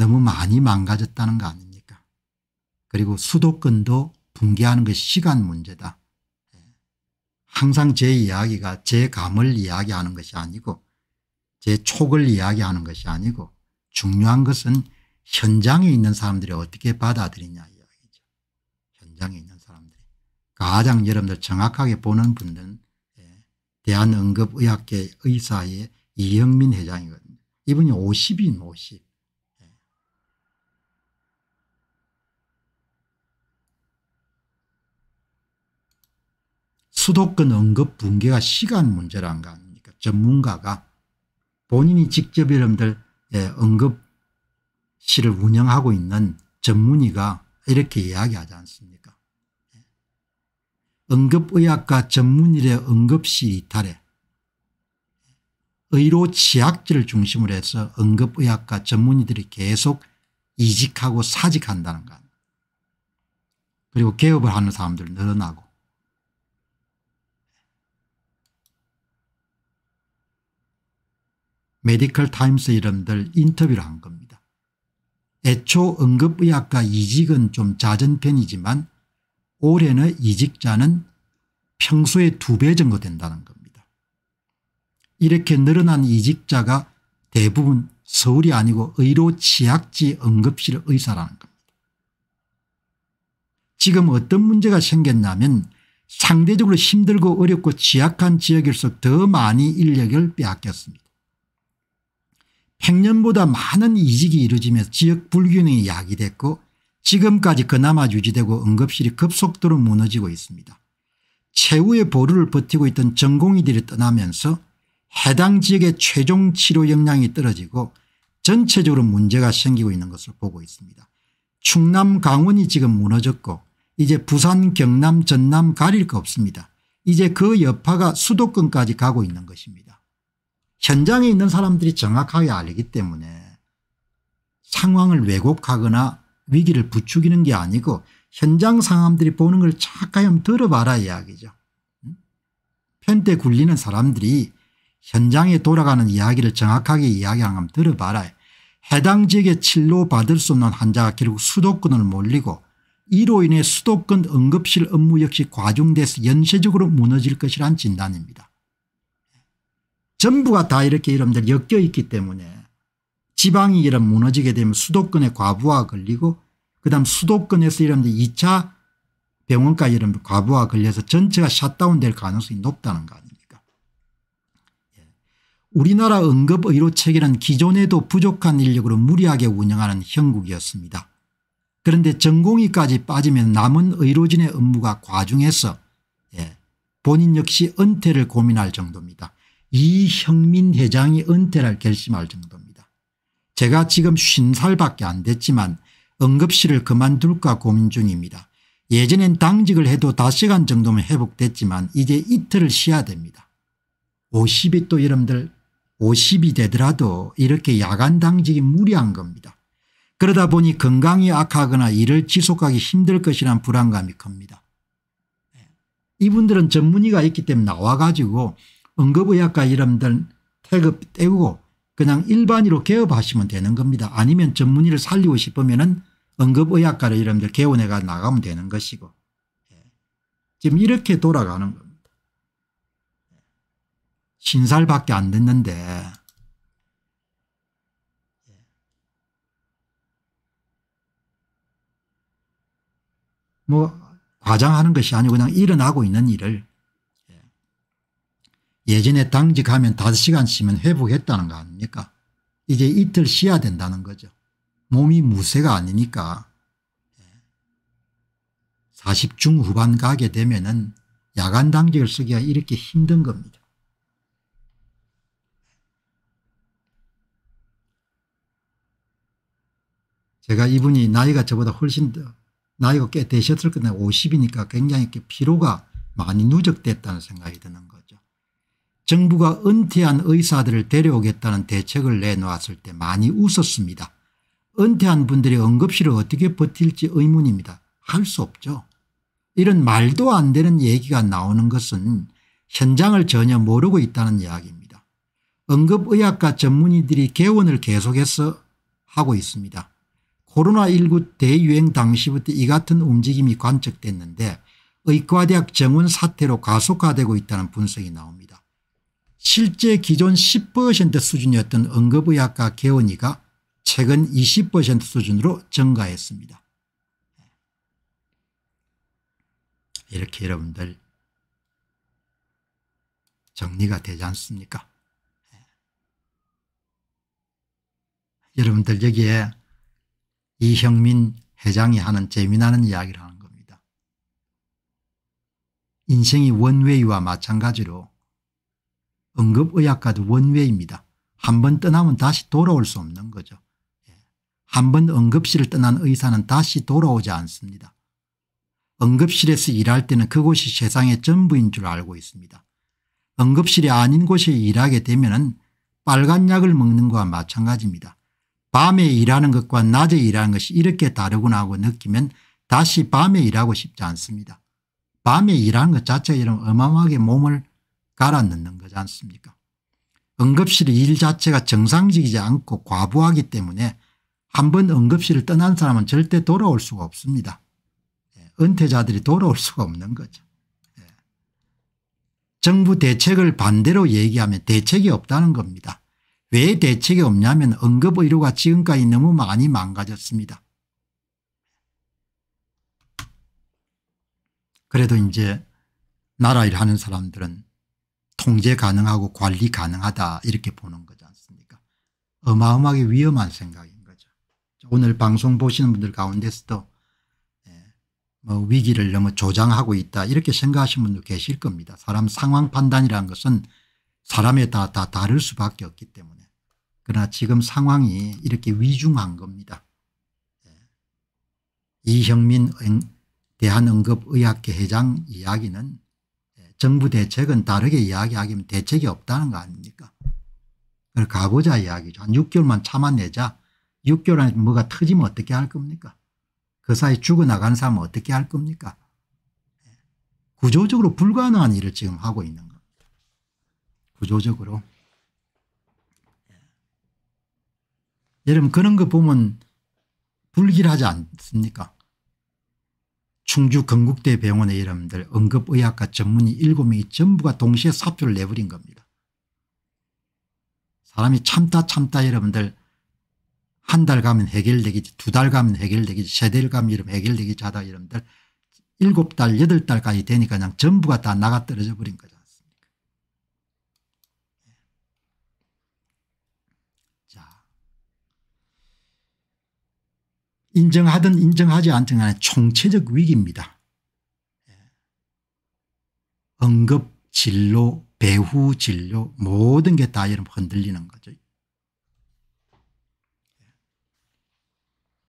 너무 많이 망가졌다는 거 아닙니까? 그리고 수도권도 붕괴하는 것이 시간 문제다. 예. 항상 제 이야기가 제 감을 이야기하는 것이 아니고 제 촉을 이야기하는 것이 아니고 중요한 것은 현장에 있는 사람들이 어떻게 받아들이냐 이야기죠. 현장에 있는 사람들이. 가장 여러분들 정확하게 보는 분들은 예, 대한응급의학계 의사의 이영민 회장이거든요. 이분이 50인 50. 수도권 언급 붕괴가 시간 문제라는 거 아닙니까 전문가가 본인이 직접 여러분들 예, 급실을 운영하고 있는 전문의가 이렇게 이야기하지 않습니까 예. 급의학과 전문의의 응급시 이탈에 의료 취약지를 중심으로 해서 응급의학과 전문의들이 계속 이직하고 사직한다는 것 그리고 개업을 하는 사람들 늘어나고 메디컬 타임스 이름들 인터뷰를 한 겁니다. 애초 응급의학과 이직은 좀 잦은 편이지만 올해는 이직자는 평소에 두배 정도 된다는 겁니다. 이렇게 늘어난 이직자가 대부분 서울이 아니고 의료 치약지 응급실 의사라는 겁니다. 지금 어떤 문제가 생겼냐면 상대적으로 힘들고 어렵고 취약한 지역일수록 더 많이 인력을 빼앗겼습니다. 행년보다 많은 이직이 이루어지면서 지역 불균형이 야기됐고 지금까지 그나마 유지되고 응급실이 급속도로 무너지고 있습니다. 최후의 보루를 버티고 있던 전공의들이 떠나면서 해당 지역의 최종 치료 역량이 떨어지고 전체적으로 문제가 생기고 있는 것을 보고 있습니다. 충남 강원이 지금 무너졌고 이제 부산 경남 전남 가릴 거 없습니다. 이제 그 여파가 수도권까지 가고 있는 것입니다. 현장에 있는 사람들이 정확하게 알기 때문에 상황을 왜곡하거나 위기를 부추기는 게 아니고 현장 상황들이 보는 걸 착하염 들어봐라 이야기죠. 편대 굴리는 사람들이 현장에 돌아가는 이야기를 정확하게 이야기하는 걸 들어봐라. 해당 지역에 진료받을 수 없는 환자가 결국 수도권을 몰리고 이로 인해 수도권 응급실 업무 역시 과중돼서 연쇄적으로 무너질 것이란 진단입니다. 전부가 다 이렇게 이름들 엮여 있기 때문에 지방이 이런 무너지게 되면 수도권에 과부하 가 걸리고 그다음 수도권에서 이런들 2차 병원까지 이런 과부하 가 걸려서 전체가 샷다운될 가능성이 높다는 거 아닙니까 예. 우리나라 응급의료체계는 기존에도 부족한 인력으로 무리하게 운영하는 형국이었습니다. 그런데 전공의까지 빠지면 남은 의료진의 업무가 과중해서 예, 본인 역시 은퇴를 고민할 정도입니다. 이형민 회장이 은퇴를 결심할 정도입니다. 제가 지금 50살밖에 안 됐지만 응급실을 그만둘까 고민 중입니다. 예전엔 당직을 해도 5시간 정도면 회복됐지만 이제 이틀을 쉬어야 됩니다. 50이 또 여러분들 50이 되더라도 이렇게 야간 당직이 무리한 겁니다. 그러다 보니 건강이 악하거나 일을 지속하기 힘들 것이란 불안감이 큽니다. 네. 이분들은 전문의가 있기 때문에 나와가지고 응급의학과 이름들 태급 떼우고 그냥 일반으로 개업하시면 되는 겁니다. 아니면 전문의를 살리고 싶으면 은 응급의학과를 이름들 개원해가 나가면 되는 것이고 예. 지금 이렇게 돌아가는 겁니다. 예. 신살밖에 안 됐는데 예. 뭐 과장하는 것이 아니고 그냥 일어나고 있는 일을 예전에 당직하면 5시간 쉬면 회복했다는 거 아닙니까 이제 이틀 쉬어야 된다는 거죠. 몸이 무쇠가 아니니까 40 중후반 가게 되면 은 야간 당직을 쓰기가 이렇게 힘든 겁니다. 제가 이분이 나이가 저보다 훨씬 더 나이가 꽤 되셨을 건데 50이니까 굉장히 이렇게 피로가 많이 누적됐다는 생각이 드는 거예요. 정부가 은퇴한 의사들을 데려오겠다는 대책을 내놓았을 때 많이 웃었습니다. 은퇴한 분들이 응급실을 어떻게 버틸지 의문입니다. 할 수 없죠. 이런 말도 안 되는 얘기가 나오는 것은 현장을 전혀 모르고 있다는 이야기입니다. 응급의학과 전문의들이 개원을 계속해서 하고 있습니다. 코로나19 대유행 당시부터 이 같은 움직임이 관측됐는데 의과대학 정원 사태로 가속화되고 있다는 분석이 나옵니다. 실제 기존 10% 수준이었던 응급의학과 개원이가 최근 20% 수준으로 증가했습니다. 이렇게 여러분들 정리가 되지 않습니까? 여러분들 여기에 이형민 회장이 하는 재미나는 이야기를 하는 겁니다. 인생이 원웨이와 마찬가지로 응급의학과도 원외입니다. 한 번 떠나면 다시 돌아올 수 없는 거죠. 예. 한번 응급실을 떠난 의사는 다시 돌아오지 않습니다. 응급실에서 일할 때는 그곳이 세상의 전부인 줄 알고 있습니다. 응급실이 아닌 곳에 일하게 되면 빨간 약을 먹는 것과 마찬가지입니다. 밤에 일하는 것과 낮에 일하는 것이 이렇게 다르구나 하고 느끼면 다시 밤에 일하고 싶지 않습니다. 밤에 일하는 것 자체가 이런 어마어마하게 몸을 갈아넣는 거지 않습니까 응급실의 일 자체가 정상적이지 않고 과부하기 때문에 한 번 응급실을 떠난 사람은 절대 돌아올 수가 없습니다. 예, 은퇴자들이 돌아올 수가 없는 거죠. 예. 정부 대책을 반대로 얘기하면 대책이 없다는 겁니다. 왜 대책이 없냐면 응급의료가 지금까지 너무 많이 망가졌습니다. 그래도 이제 나라 일 하는 사람들은 통제 가능하고 관리 가능하다 이렇게 보는 거지 않습니까 어마어마하게 위험한 생각인 거죠. 오늘 방송 보시는 분들 가운데서도 예, 뭐 위기를 너무 조장하고 있다 이렇게 생각하시는 분도 계실 겁니다. 사람 상황 판단이라는 것은 사람에 따다 다를 수밖에 없기 때문에 그러나 지금 상황이 이렇게 위중한 겁니다. 예. 이형민 대한응급의학회 회장 이야기는 정부 대책은 다르게 이야기하기면 대책이 없다는 거 아닙니까? 가보자 이야기죠. 한 6개월만 참아내자. 6개월 안에 뭐가 터지면 어떻게 할 겁니까? 그 사이 죽어나간 사람은 어떻게 할 겁니까? 구조적으로 불가능한 일을 지금 하고 있는 겁니다. 구조적으로. 예. 여러분 그런 거 보면 불길하지 않습니까? 충주 건국대 병원의 이름들 응급의학과 전문의 7명이 전부가 동시에 사표를 내버린 겁니다. 사람이 참다 참다 여러분들 한 달 가면 해결되겠지 두 달 가면 해결되겠지 세 달 가면 이러 해결되겠지 하다 여러분들 일달여 달까지 되니까 그냥 전부가 다 나가 떨어져 버린 거죠. 인정하든 인정하지 않든 간에 총체적 위기입니다. 언급, 예. 진로, 배후, 진로 모든 게다 여러분 흔들리는 거죠.